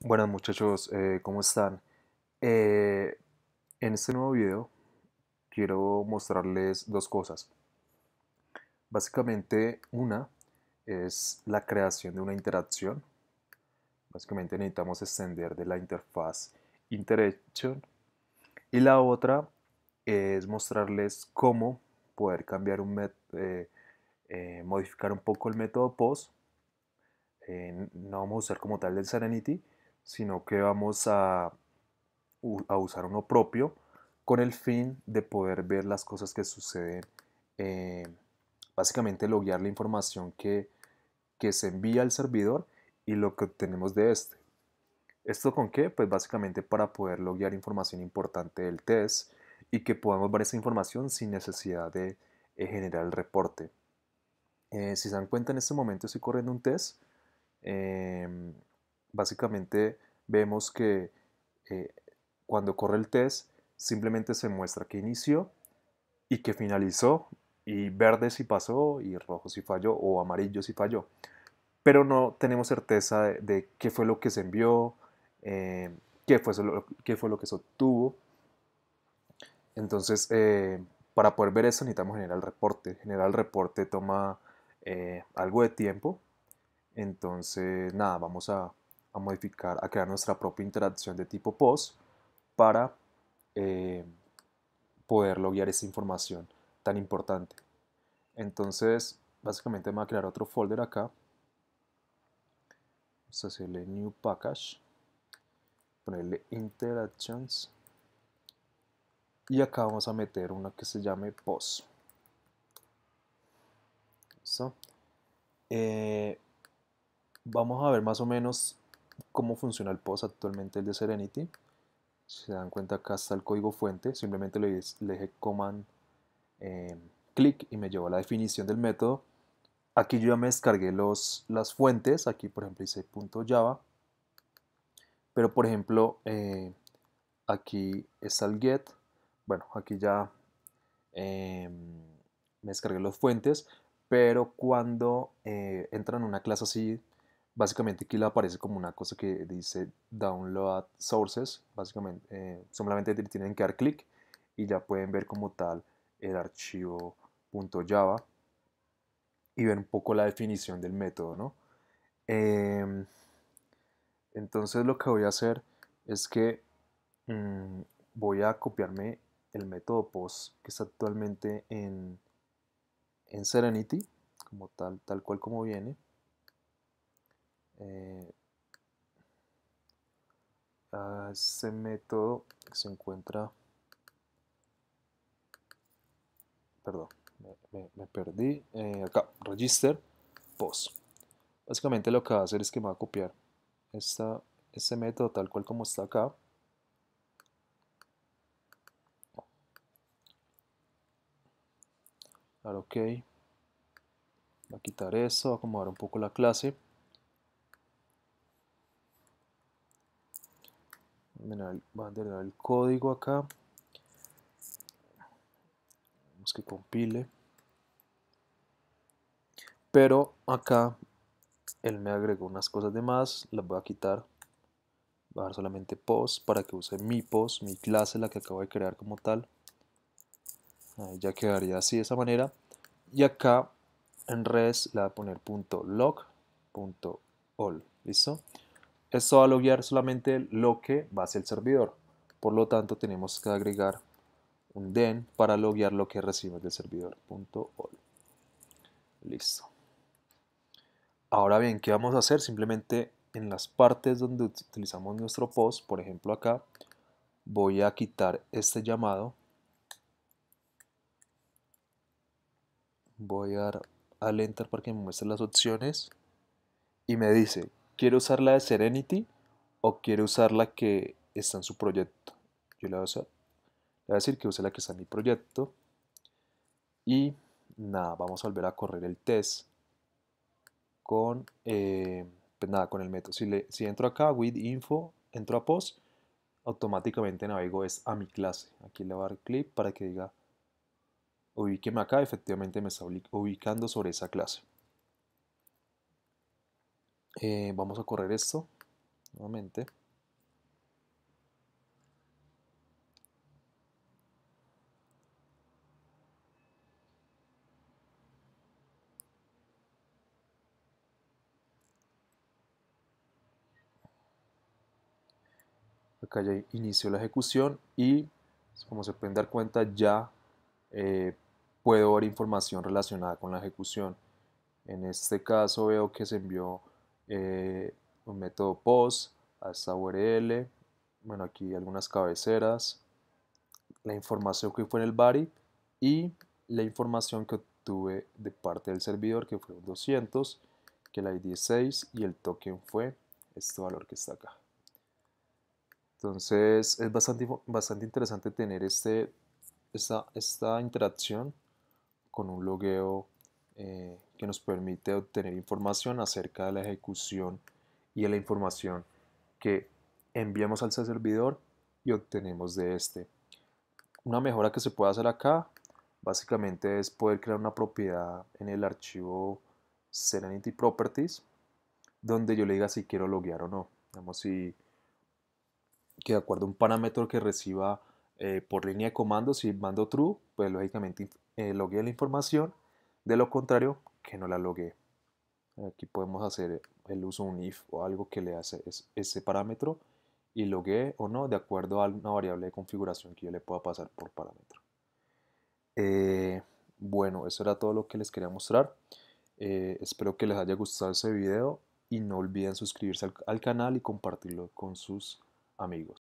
Buenas muchachos, eh, ¿cómo están? Eh, en este nuevo video quiero mostrarles dos cosas. Básicamente una es la creación de una interacción. Básicamente necesitamos extender de la interfaz interaction. Y la otra es mostrarles cómo poder cambiar un eh, modificar un poco el método post. no vamos a usar como tal el Serenity, sino que vamos a, usar uno propio con el fin de poder ver las cosas que suceden. Eh, básicamente loguear la información que, se envía al servidor y lo que obtenemos de este. ¿Esto con qué? Pues básicamente para poder loguear información importante del test y que podamos ver esa información sin necesidad de eh, generar el reporte. Eh, si se dan cuenta, en este momento estoy corriendo un test básicamente vemos que eh, cuando corre el test simplemente se muestra que inició y que finalizó y verde si pasó y rojo si falló o amarillo si falló. Pero no tenemos certeza de, qué fue lo que se envió, eh, qué, fue lo, fue lo que se obtuvo. Entonces, eh, para poder ver eso necesitamos generar el reporte. Generar el reporte toma algo de tiempo. Entonces, nada, vamos a a modificar, a crear nuestra propia interacción de tipo post para eh, poder loguear esa información tan importante. Entonces, básicamente me va a crear otro folder acá. Vamos a hacerle new package, ponerle interactions y acá vamos a meter una que se llame post. Eh, vamos a ver más o menos cómo funciona el post actualmente el de Serenity. Si se dan cuenta, acá está el código fuente. Simplemente le, dije command em, clic y me llevó a la definición del método. Aquí yo ya me descargué los, las fuentes. Aquí, por ejemplo, hice .java. Pero, por ejemplo, eh, aquí está el get. Bueno, aquí ya em, me descargué los fuentes. Pero cuando eh, entran en una clase así básicamente aquí le aparece como una cosa que dice download sources, básicamente eh, solamente tienen que dar clic y ya pueden ver como tal el archivo .java y ver un poco la definición del método, em, entonces lo que voy a hacer es que mm, voy a copiarme el método post que está actualmente en, en Serenity, como tal, tal cual como viene. Eh, a ese método que se encuentra perdón me, perdí eh, acá register post básicamente lo que va a hacer es que me va a copiar esta, este método tal cual como está acá dar ok va a quitar eso, acomodar un poco la clase Va a agregar el código acá vamos que compile pero acá él me agregó unas cosas de más las voy a quitar Va a dar solamente post para que use mi post mi clase la que acabo de crear como tal ya quedaría así de esa manera y acá en res la voy a poner punto all listo esto va a loguear solamente lo que va hacia el servidor. Por lo tanto, tenemos que agregar un den para loguear lo que recibimos del servidor. Listo. Ahora bien, ¿qué vamos a hacer? Simplemente en las partes donde utilizamos nuestro post, por ejemplo acá, voy a quitar este llamado. Voy a dar al enter para que me muestre las opciones y me dice ¿Quiere usar la de Serenity o quiere usar la que está en su proyecto? Yo le voy a, usar, decir que use la que está en mi proyecto. Y nada, vamos a volver a correr el test con, eh, pues nada, con el método. Si, le, si entro acá, with info, entro a post, automáticamente navego es a mi clase. Aquí le voy a dar clic para que diga ubíqueme acá, efectivamente me está ubicando sobre esa clase. Eh, vamos a correr esto nuevamente. acá ya inició la ejecución y como se pueden dar cuenta ya eh, puedo ver información relacionada con la ejecución en este caso veo que se envió eh, un método POS, esta URL, bueno, aquí algunas cabeceras, la información que fue en el body y la información que obtuve de parte del servidor que fue un 200, que la ID es 6 y el token fue este valor que está acá. Entonces es bastante, bastante interesante tener este, esta, esta interacción con un logueo eh, que nos permite obtener información acerca de la ejecución y de la información que enviamos al servidor y obtenemos de este. Una mejora que se puede hacer acá básicamente es poder crear una propiedad en el archivo Serenity Properties donde yo le diga si quiero loguear o no. Digamos si que de acuerdo a un parámetro que reciba eh, por línea de comando, si mando true, pues lógicamente eh, loguea la información de lo contrario, que no la logue. Aquí podemos hacer el uso de un if o algo que le hace ese parámetro y logue o no de acuerdo a una variable de configuración que yo le pueda pasar por parámetro. Eh, bueno, eso era todo lo que les quería mostrar. Eh, espero que les haya gustado este video y no olviden suscribirse al canal y compartirlo con sus amigos.